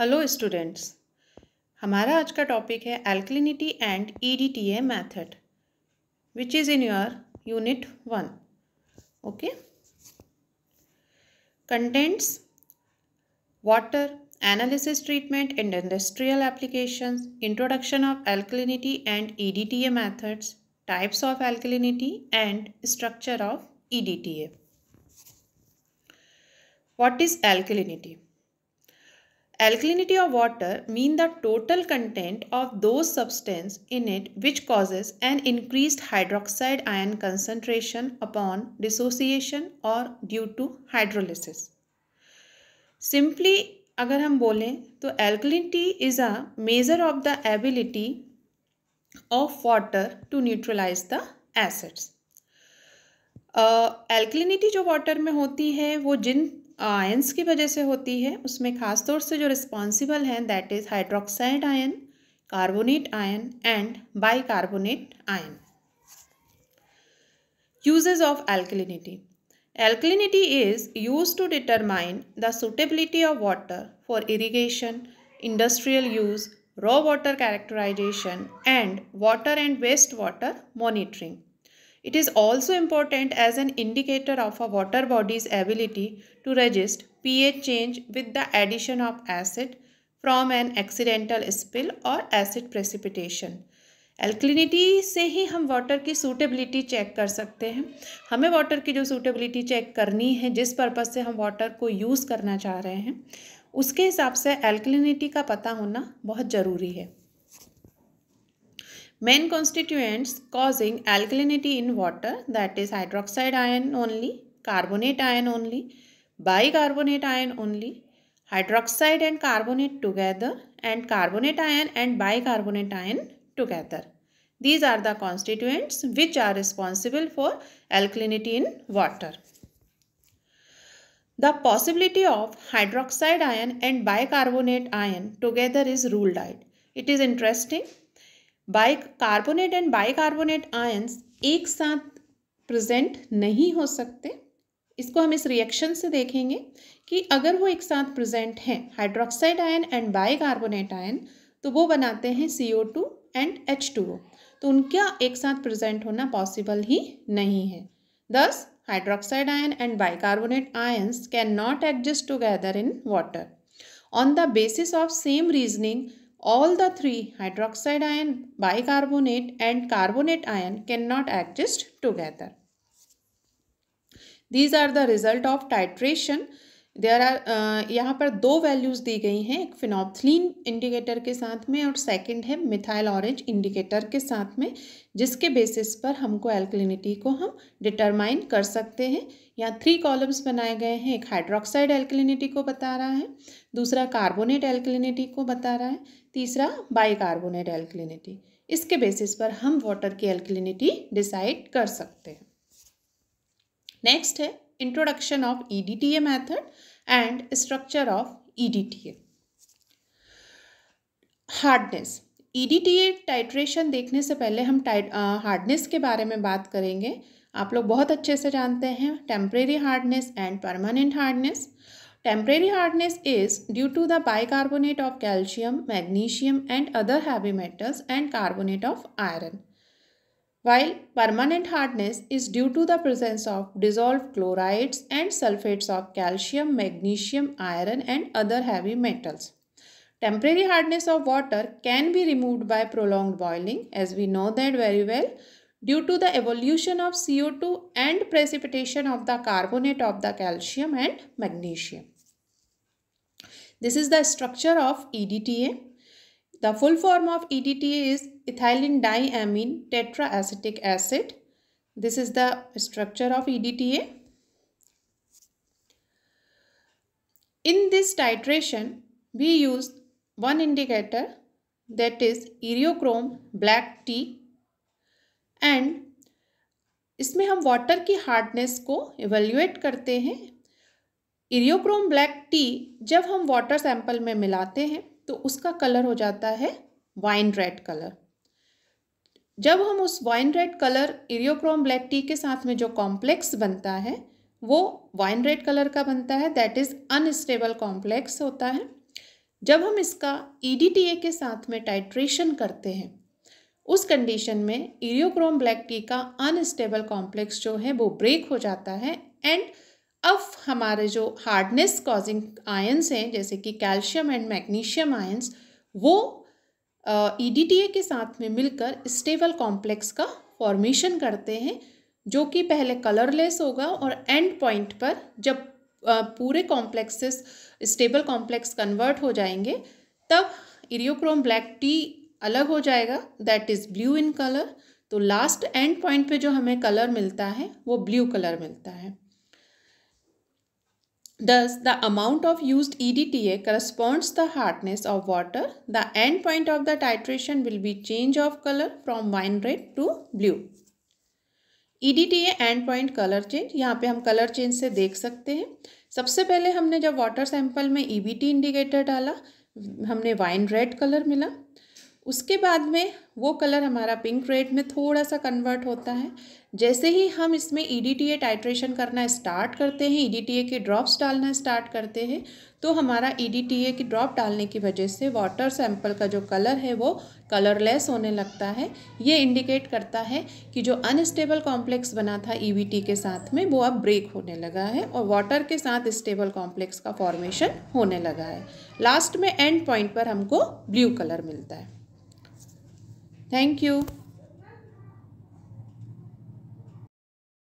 Hello students हमारा आज का टॉपिक है alkalinity and E D T A method which is in your unit one okay contents water analysis treatment and industrial applications introduction of alkalinity and E D T A methods types of alkalinity and structure of E D T A what is alkalinity Alkalinity of water mean the total content of those substance in it which causes an increased hydroxide ion concentration upon dissociation or due to hydrolysis. Simply अगर हम बोलें तो alkalinity is a measure of the ability of water to neutralise the acids alkalinity जो water में होती है वो जिन ions uh, की वजह से होती है उसमें खास तौर से जो रिस्पॉन्सिबल हैं that is hydroxide ion carbonate ion and bicarbonate ion uses of alkalinity alkalinity is use to determine the suitability of water for irrigation industrial use raw water characterisation and water and waste water monitoring It is also important as an indicator of a water body's ability to resist pH change with the addition of acid from an accidental spill or acid precipitation. alkalinity से ही हम water की suitability check कर सकते हैं हमें water की जो suitability check करनी है जिस purpose से हम water को use करना चाह रहे हैं उसके हिसाब से alkalinity का पता होना बहुत ज़रूरी है main constituents causing alkalinity in water that is hydroxide ion only, carbonate ion only, bicarbonate ion only, hydroxide and carbonate together and carbonate ion and bicarbonate ion together. These are the constituents which are responsible for alkalinity in water. The possibility of hydroxide ion and bicarbonate ion together is ruled out. It is interesting bicarbonate and bicarbonate ions एक साथ present नहीं हो सकते इसको हम इस reaction से देखेंगे कि अगर वो एक साथ प्रेजेंट हैं hydroxide ion and bicarbonate ion तो वो बनाते हैं C O two and H two O तो उनका एक साथ प्रेजेंट होना पॉसिबल ही नहीं है thus hydroxide ion and bicarbonate ions can not adjust together in water on the basis of same reasoning all the three hydroxide ion, bicarbonate and carbonate ion cannot exist together. These are the result of titration there are uh, यहाँ पर दो values दी गई हैं एक phenolphthalein indicator के साथ में और सेकंड है मिथाइल ऑरेंज इंडिकेटर के साथ में जिसके बेसिस पर हमको एल्कलिनिटी को हम डिटरमाइन कर सकते हैं यहाँ थ्री कॉलम्स बनाए गए हैं एक हाइड्रोक्साइड एल्कलिनिटी को बता रहा है दूसरा कार्बोनेट एल्कलिनिटी को बता रहा है तीसरा कार्बोनेट एल्कलिनिटी इसके बेसिस पर हम वाटर की एल्कलिनिटी डिसाइड कर सकते हैं नेक्स्ट है introduction of EDTA method and structure of EDTA. Hardness EDTA titration देखने से पहले हम हार्डनेस के बारे में बात करेंगे आप लोग बहुत अच्छे से जानते हैं temporary hardness and permanent hardness temporary hardness is due to the bicarbonate of calcium magnesium and other heavy metals and carbonate of iron while permanent hardness is due to the presence of dissolved chlorides and sulfates of calcium, magnesium, iron and other heavy metals. Temporary hardness of water can be removed by prolonged boiling as we know that very well due to the evolution of CO2 and precipitation of the carbonate of the calcium and magnesium. This is the structure of EDTA. The full form of EDTA is ethylene diamine tetraacetic acid this is the structure of EDTA in this titration we use one indicator that is iriochrome black tea and इसमें हम water की hardness को evaluate करते हैं Eriochrome black T जब हम water sample में मिलाते हैं तो उसका कलर हो जाता है वाइन रेड कलर जब हम उस wine red colour eriochrome black T के साथ में जो कॉम्प्लेक्स बनता है वो वाइन रेड कलर का बनता है दैट इज़ अनस्टेबल कॉम्प्लेक्स होता है जब हम इसका ई e के साथ में टाइट्रेशन करते हैं उस कंडीशन में इरियोक्रोम ब्लैक टी का अनस्टेबल कॉम्प्लेक्स जो है वो ब्रेक हो जाता है एंड अब हमारे जो हार्डनेस कॉजिंग आयंस हैं जैसे कि कैल्शियम एंड मैग्नीशियम आयंस वो ई e के साथ में मिलकर स्टेबल कॉम्प्लेक्स का फॉर्मेशन करते हैं जो कि पहले कलरलेस होगा और एंड पॉइंट पर जब पूरे कॉम्प्लेक्सेस स्टेबल कॉम्प्लेक्स कन्वर्ट हो जाएंगे तब इरियोक्रोम ब्लैक टी अलग हो जाएगा that is blue in colour तो लास्ट एंड पॉइंट पे जो हमें कलर मिलता है वो ब्लू कलर मिलता है Thus, the amount of used EDTA corresponds the hardness of water. The end point of the titration will be change of color from wine red to blue. EDTA end point color change. यहाँ पे हम color change से देख सकते हैं सबसे पहले हमने जब water sample में EBT indicator डाला हमने wine red color मिला उसके बाद में वो कलर हमारा पिंक रेड में थोड़ा सा कन्वर्ट होता है जैसे ही हम इसमें E D T A titration करना स्टार्ट करते हैं ई डी टी ए के ड्रॉप्स डालना स्टार्ट करते हैं तो हमारा ई डी टी ए की ड्रॉप डालने की वजह से वाटर सैंपल का जो कलर है वो कलरलेस होने लगता है ये इंडिकेट करता है कि जो अनस्टेबल कॉम्प्लेक्स बना था ई वी टी के साथ में वो अब ब्रेक होने लगा है और वाटर के साथ स्टेबल कॉम्प्लेक्स का फॉर्मेशन होने लगा है लास्ट में एंड पॉइंट पर हमको ब्लू कलर मिलता है Thank you.